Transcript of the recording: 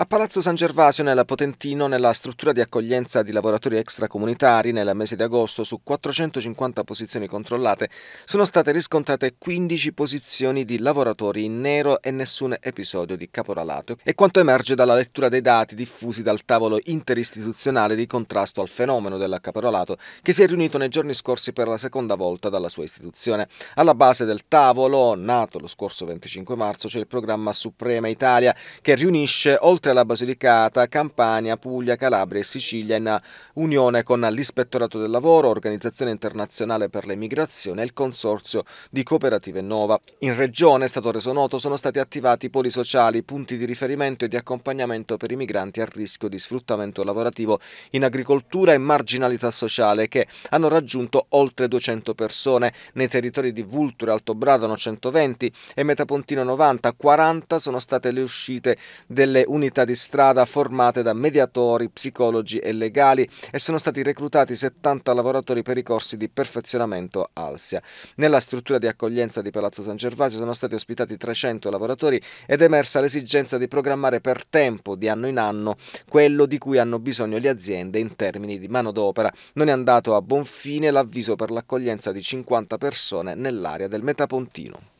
A Palazzo San Gervasio, nella Potentino, nella struttura di accoglienza di lavoratori extracomunitari, nel mese di agosto, su 450 posizioni controllate, sono state riscontrate 15 posizioni di lavoratori in nero e nessun episodio di caporalato. E quanto emerge dalla lettura dei dati diffusi dal tavolo interistituzionale di contrasto al fenomeno del caporalato, che si è riunito nei giorni scorsi per la seconda volta dalla sua istituzione. Alla base del tavolo, nato lo scorso 25 marzo, c'è il programma Suprema Italia, che riunisce oltre oltre alla Basilicata, Campania, Puglia, Calabria e Sicilia in unione con l'Ispettorato del Lavoro, Organizzazione Internazionale per l'Emigrazione e il Consorzio di Cooperative Nova. In regione, è stato reso noto, sono stati attivati poli sociali, punti di riferimento e di accompagnamento per i migranti a rischio di sfruttamento lavorativo in agricoltura e marginalità sociale che hanno raggiunto oltre 200 persone nei territori di Vulture, Alto Bradano 120 e Metapontino 90, 40 sono state le uscite delle unità comunità di strada formate da mediatori, psicologi e legali e sono stati reclutati 70 lavoratori per i corsi di perfezionamento Alsia. Nella struttura di accoglienza di Palazzo San Gervasio sono stati ospitati 300 lavoratori ed è emersa l'esigenza di programmare per tempo, di anno in anno, quello di cui hanno bisogno le aziende in termini di manodopera. Non è andato a buon fine l'avviso per l'accoglienza di 50 persone nell'area del Metapontino.